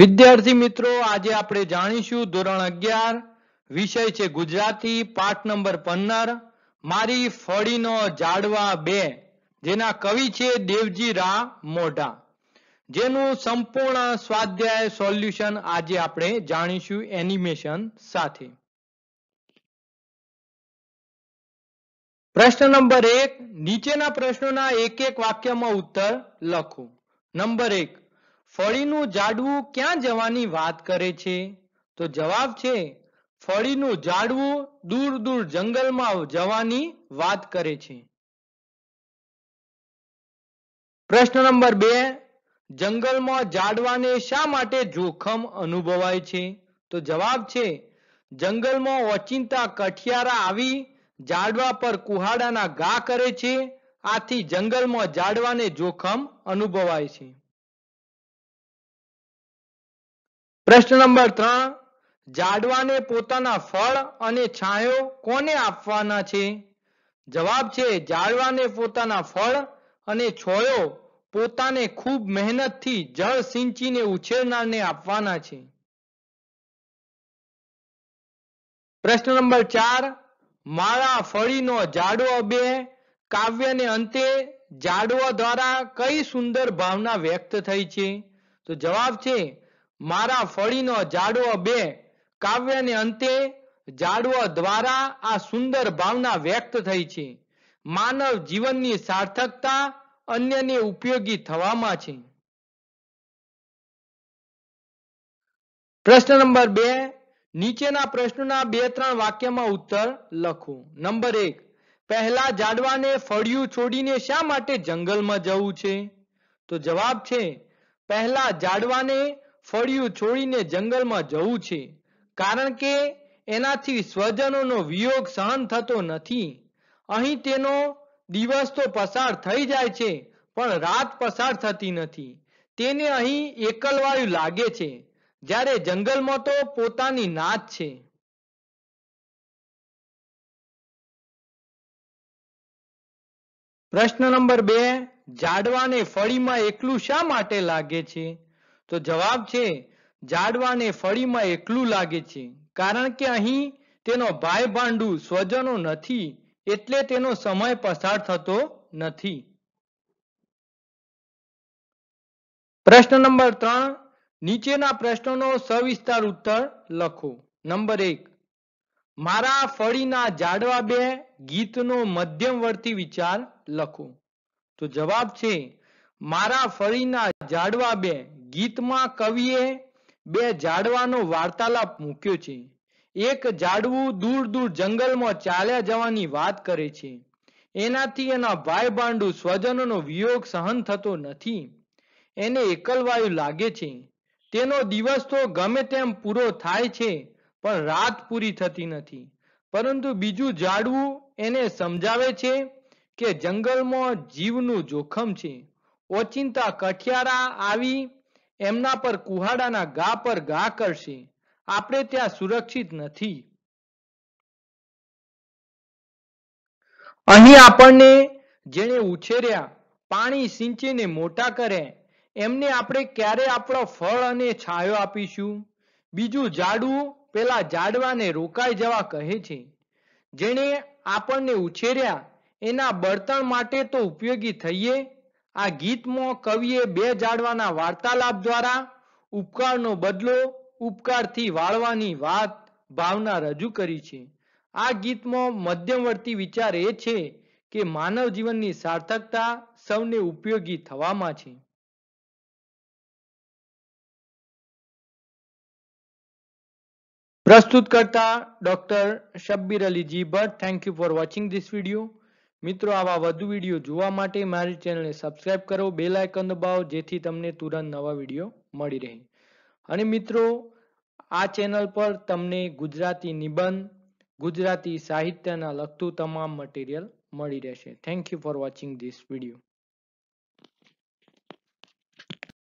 વિદ્યાર્થી મિત્રો આજે આપણે જાણીશું ધોરણ અગિયાર વિષય છે ગુજરાતી પાઠ નંબર પંદર મારી ફળીનો જાડવા બે જેના કવિ છે દેવજી રા મોઢા જેનું સંપૂર્ણ સ્વાધ્યાય સોલ્યુશન આજે આપણે જાણીશું એનિમેશન સાથે પ્રશ્ન નંબર એક નીચેના પ્રશ્નોના એક એક વાક્યમાં ઉત્તર લખો નંબર એક ફળીનું ઝાડવું ક્યાં જવાની વાત કરે છે તો જવાબ છે ફળીનું ઝાડવું દૂર દૂર જંગલમાં જવાની વાત કરે છે પ્રશ્ન નંબર બે જંગલમાં ઝાડવાને શા માટે જોખમ અનુભવાય છે તો જવાબ છે જંગલમાં ઓચિંતા કઠિયારા આવી જાડવા પર કુહાડાના ઘા કરે છે આથી જંગલમાં જાડવાને જોખમ અનુભવાય છે પ્રશ્ન નંબર ત્રણ ઝાડવાને પોતાના ફળ અને છાંયો કોને આપવાના છે જવાબ છે ઝાડવાને પોતાના ફળ અને છોયો પોતાને ખૂબ મહેનતથી જળ સિંચીને ઉછેરનારને આપવાના છે પ્રશ્ન નંબર ચાર માળા ફળીનો જાડો બે કાવ્યને અંતે જાડવો દ્વારા કઈ સુંદર ભાવના વ્યક્ત થઈ છે તો જવાબ છે મારા ફળીનો જાડવો બે કાવ્યને અંતે જાડવો દ્વારા આ સુંદર ભાવના વ્યક્ત થઈ છે માનવ જીવનની સાર્થકતા અન્યને ઉપયોગી થવામાં છે પ્રશ્ન નંબર બે નીચેના પ્રશ્નના બે ત્રણ વાક્યમાં ઉત્તર લખો નંબર એક પહેલા જાડવાને ફળિયું છોડીને શા માટે જંગલમાં જવું છે તો જવાબ છે પહેલા જાડવાને ફળિયું છોડીને જંગલમાં જવું છે કારણ કે એનાથી સ્વજનોનો વિયોગ સહન થતો નથી અહીં તેનો દિવસ તો પસાર થઈ જાય છે પણ રાત પસાર થતી નથી તેને અહીં એકલવાયું લાગે છે જ્યારે જંગલમાં તો પોતાની નાત છે પ્રશ્ન નંબર બે ઝાડવાને ફળીમાં એકલું શા માટે લાગે છે તો જવાબ છે ઝાડવાને ફળીમાં એકલું લાગે છે કારણ કે અહીં તેનો ભાઈ ભાંડુ સ્વજનો નથી એટલે તેનો સમય પસાર થતો નથી પ્રશ્ન નંબર ત્રણ નીચેના પ્રશ્નનો સવિસ્તાર ઉત્તર લખો નંબર એક મારા ફળીના જાડવા બે ગીતનો મધ્યમવર્તી વિચાર લખો તો જવાબ છે મારા ફળીના જાડવા બે ગીતમાં કવિએ બે જાડવાનો વાર્તાલાપ મૂક્યો છે એક ઝાડવું દૂર દૂર જંગલમાં ચાલ્યા જવાની વાત કરે છે એનાથી એના ભાઈ ભાંડુ સ્વજનનો વિયોગ સહન થતો નથી એને એકલવાયુ લાગે છે તેનો દિવસ તો ગમે તેમ પૂરો થાય છે પણ રાત પૂરી થતી નથી પરંતુ બીજું ઝાડવું એને સમજાવે છે કે જંગલમાં જીવનું જોખમ છે ઓચિંતા કઠિયારા આવી એમના પર કુહાડાના ગા પર ગા કરશે આપણે ત્યાં સુરક્ષિત નથી અહીં આપણને જેને ઉછેર્યા પાણી સિંચીને મોટા કરે એમને આપણે ક્યારે આપણો ફળ અને છાયો આપીશું બીજું ઝાડવું પેલા ઝાડવાને રોકાઈ જવા કહે છે જેણે આપણને ઉછેર્યા એના બળતણ માટે તો ઉપયોગી થઈએ આ ગીતમાં કવિએ બે જાડવાના વાર્તાલાપ દ્વારા ઉપકારનો બદલો ઉપકારથી વાળવાની વાત ભાવના રજૂ કરી છે આ ગીતમાં મધ્યમવર્તી વિચાર એ છે કે માનવ જીવનની સાર્થકતા સૌને ઉપયોગી થવામાં છે પ્રસ્તુત કરતા ડોક્ટર શબ્બીર અલીજી Bhatt thank you for watching this video મિત્રો આવા વધુ વિડીયો જોવા માટે મારી ચેનલને સબસ્ક્રાઇબ કરો બેલ આઇકન દબાવો જેથી તમને તુરંત નવા વિડીયો મળી રહે અને મિત્રો આ ચેનલ પર તમને ગુજરાતી નિબંધ ગુજરાતી સાહિત્યના લગતું તમામ મટીરિયલ મળી રહેશે thank you for watching this video